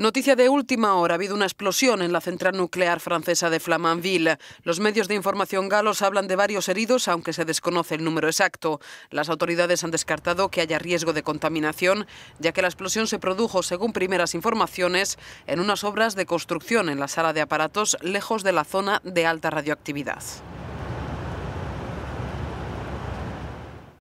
Noticia de última hora. Ha habido una explosión en la central nuclear francesa de Flamanville. Los medios de información galos hablan de varios heridos, aunque se desconoce el número exacto. Las autoridades han descartado que haya riesgo de contaminación, ya que la explosión se produjo, según primeras informaciones, en unas obras de construcción en la sala de aparatos lejos de la zona de alta radioactividad.